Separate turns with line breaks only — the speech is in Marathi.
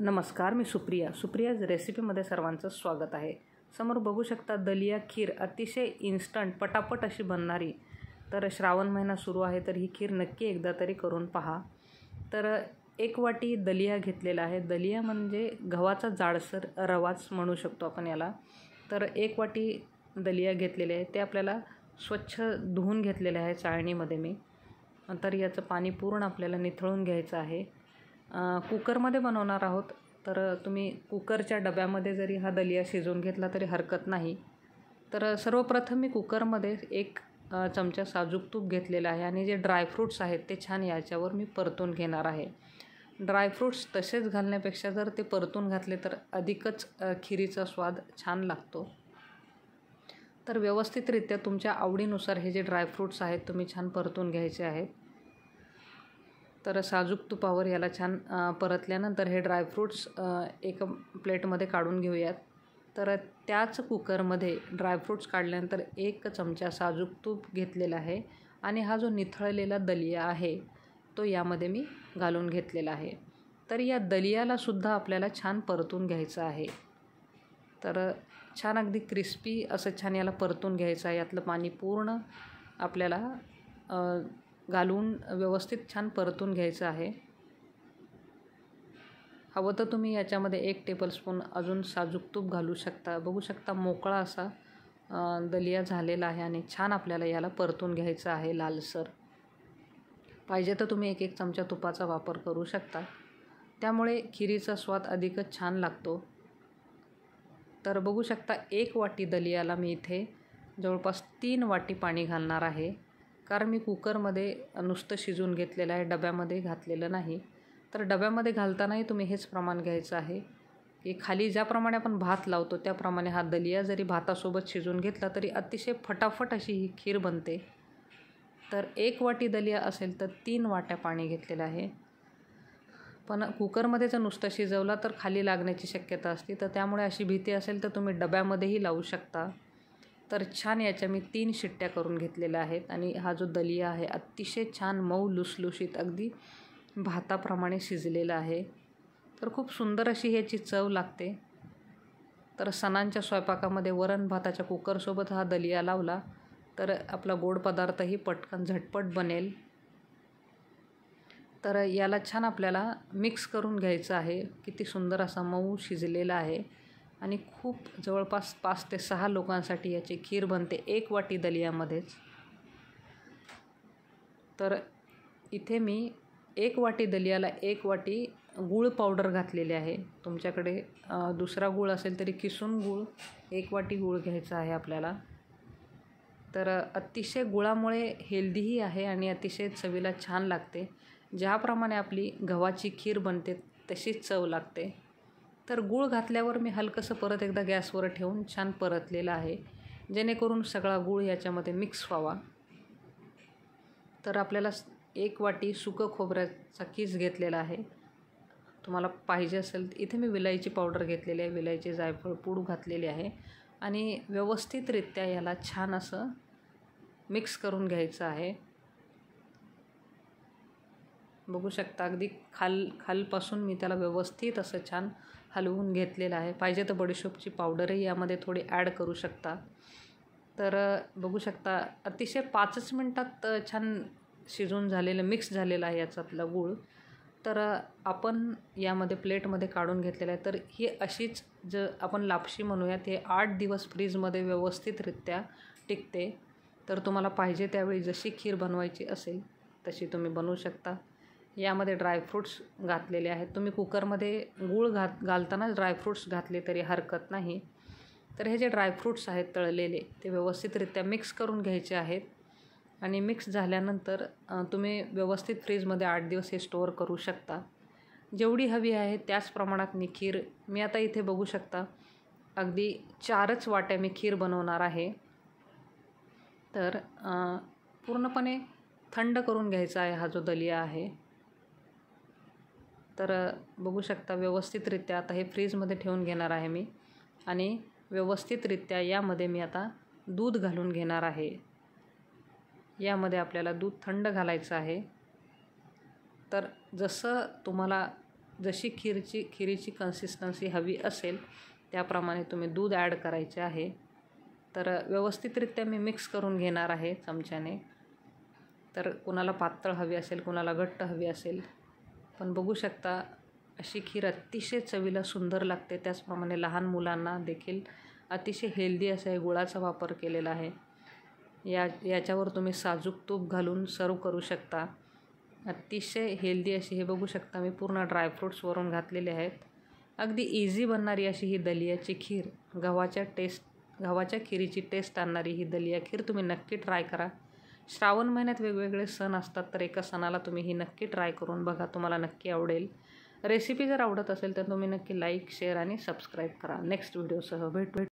नमस्कार मी सुप्रिया सुप्रियाज रेसिपीमध्ये सर्वांचं स्वागत आहे समोर बघू शकता दलिया खीर अतिशय इन्स्टंट पटापट अशी बनणारी तर श्रावण महिना सुरू आहे तर ही खीर नक्की एकदा तरी करून पहा तर एक वाटी दलिया घेतलेला आहे दलिया म्हणजे गव्हाचा जाडसर रवाच म्हणू शकतो आपण याला तर एक वाटी दलिया घेतलेले आहे ते आपल्याला स्वच्छ धुवून घेतलेले आहे चाळणीमध्ये मी तर याचं पाणी पूर्ण आपल्याला निथळून घ्यायचं आहे कुकरमध्ये बनवणार आहोत तर तुम्ही कुकरच्या डब्यामध्ये जरी हा दलिया शिजवून घेतला तरी हरकत नाही तर सर्वप्रथम मी कुकरमध्ये एक चमचा साजूक तूप घेतलेला आहे आणि जे ड्रायफ्रूट्स आहेत ते छान याच्यावर मी परतून घेणार आहे ड्रायफ्रूट्स तसेच घालण्यापेक्षा जर ते परतून घातले तर अधिकच खिरीचा स्वाद छान लागतो तर व्यवस्थितरित्या तुमच्या आवडीनुसार हे जे ड्रायफ्रूट्स आहेत तुम्ही छान परतून घ्यायचे आहेत तर साजूक तुपावर याला छान परतल्यानंतर हे ड्रायफ्रूट्स एक प्लेटमध्ये काढून घेऊयात तर त्याच कुकरमध्ये ड्रायफ्रूट्स काढल्यानंतर एक चमचा साजूक तूप घेतलेला आहे आणि हा जो निथळलेला दलिया आहे तो यामध्ये मी घालून घेतलेला आहे तर या दलियालासुद्धा आपल्याला छान परतून घ्यायचं आहे तर छान अगदी क्रिस्पी असं छान याला परतून घ्यायचं आहे यातलं पाणी पूर्ण आपल्याला घालून व्यवस्थित छान परतून घ्यायचं आहे हवं तर तुम्ही याच्यामध्ये एक टेबलस्पून अजून साजूक तूप घालू शकता बघू शकता मोकळा असा दलिया झालेला आहे आणि छान आपल्याला याला परतून घ्यायचं आहे लालसर पाहिजे तर तुम्ही एक एक चमचा तुपाचा वापर करू शकता त्यामुळे खिरीचा स्वाद अधिकच छान लागतो तर बघू शकता एक वाटी दलियाला मी इथे जवळपास तीन वाटी पाणी घालणार आहे कारण मी कुकरमध्ये नुसतं शिजून घेतलेलं आहे डब्यामध्ये घातलेलं नाही तर डब्यामध्ये घालतानाही तुम्ही हेच प्रमाण घ्यायचं आहे की खाली ज्याप्रमाणे आपण भात लावतो त्याप्रमाणे हा दलिया जरी भातासोबत शिजून घेतला तरी अतिशय फटाफट अशी ही खीर बनते तर एक वाटी दलिया असेल तर तीन वाट्या पाणी घेतलेलं आहे पण कुकरमध्ये जर नुसतं शिजवला तर खाली लागण्याची शक्यता असते तर त्यामुळे अशी भीती असेल तर तुम्ही डब्यामध्येही लावू शकता तर छान याच्या मी तीन शिट्ट्या करून घेतलेल्या आहेत आणि हा जो दलिया आहे अतिशय छान मऊ लुसलुशीत अगदी भाताप्रमाणे शिजलेला आहे तर खूप सुंदर अशी ह्याची चव लागते तर सणांच्या स्वयंपाकामध्ये वरण भाताच्या कुकरसोबत हा दलिया लावला तर आपला गोड पदार्थही पटकन झटपट बनेल तर याला छान आपल्याला मिक्स करून घ्यायचं आहे किती सुंदर असा मऊ शिजलेला आहे आणि खूप जवळपास पाच ते सहा लोकांसाठी याची खीर बनते एक वाटी दलियामध्येच तर इथे मी एक वाटी दलियाला एक वाटी गूळ पावडर घातलेली आहे तुमच्याकडे दुसरा गूळ असेल तरी किसून गूळ एक वाटी गूळ घ्यायचा आहे आपल्याला तर अतिशय गुळामुळे हेल्दीही आहे आणि अतिशय चवीला छान लागते ज्याप्रमाणे आपली गव्हाची खीर बनते तशीच चव लागते तर गूळ घातल्यावर मी हलकंसं परत एकदा गॅसवर ठेवून छान परतलेलं आहे जेणेकरून सगळा गूळ याच्यामध्ये मिक्स व्हावा तर आपल्याला एक वाटी सुकं खोबऱ्याचा किस घेतलेला आहे तुम्हाला पाहिजे असेल इथे मी विलायची पावडर घेतलेली आहे विलायची जायफळ पूड घातलेली आहे आणि व्यवस्थितरित्या याला छान असं मिक्स करून घ्यायचं आहे बघू शकता अगदी खाल खालपासून मी त्याला व्यवस्थित असं छान हलवून घेतलेलं आहे पाहिजे तर बडीशोपची पावडरही यामध्ये थोडी ॲड करू शकता तर बघू शकता अतिशय पाचच मिनटात छान शिजून झालेलं मिक्स झालेलं आहे याचा गूळ तर आपण यामध्ये प्लेटमध्ये काढून घेतलेलं आहे तर ही अशीच ज आपण लापशी म्हणूयात हे आठ दिवस फ्रीजमध्ये व्यवस्थितरित्या टिकते तर तुम्हाला पाहिजे त्यावेळी जशी खीर बनवायची असेल तशी तुम्ही बनवू शकता यामध्ये ड्रायफ्रूट्स घातलेले आहेत तुम्ही कुकरमध्ये गूळ घात घालताना ड्रायफ्रूट्स घातले तरी हरकत नाही तर हे जे ड्रायफ्रूट्स आहेत तळलेले ते व्यवस्थितरित्या मिक्स करून घ्यायचे आहेत आणि मिक्स झाल्यानंतर तुम्ही व्यवस्थित फ्रीजमध्ये आठ दिवस हे स्टोअर करू शकता जेवढी हवी आहे त्याच प्रमाणात मी खीर मी आता इथे बघू शकता अगदी चारच वाट्या मी खीर बनवणार आहे तर पूर्णपणे थंड करून घ्यायचा आहे हा जो दलिया आहे तर बघू शकता व्यवस्थितरित्या आता हे फ्रीजमध्ये ठेवून घेणार आहे मी आणि व्यवस्थितरित्या यामध्ये मी आता दूध घालून घेणार आहे यामध्ये आपल्याला दूध थंड घालायचं आहे तर जसं तुम्हाला जशी खीरची खिरीची कन्सिस्टन्सी हवी असेल त्याप्रमाणे तुम्ही दूध ॲड करायचे आहे तर व्यवस्थितरित्या मी मिक्स करून घेणार आहे चमच्याने तर कुणाला पातळ हवी असेल कुणाला घट्ट हवी असेल पण बघू शकता अशी खीर अतिशय चवीला सुंदर लागते त्याचप्रमाणे लहान मुलांना देखील अतिशय हेल्दी असं हे गुळाचा वापर केलेला आहे या याच्यावर तुम्ही साजूक तूप घालून सर्व करू शकता अतिशय हेल्दी अशी हे बघू शकता मी पूर्ण ड्रायफ्रूट्सवरून घातलेले आहेत अगदी इझी बनणारी अशी ही दलियाची खीर गव्हाच्या टेस्ट गव्हाच्या खिरीची टेस्ट आणणारी ही दलिया खीर तुम्ही नक्की ट्राय करा श्रावण महिन्यात वेगवेगळे सण असतात तर एका सणाला तुम्ही ही नक्की ट्राय करून बघा तुम्हाला नक्की आवडेल रेसिपी जर आवडत असेल तर तुम्ही नक्की लाईक शेअर आणि सबस्क्राईब करा नेक्स्ट व्हिडिओसह भेट भेट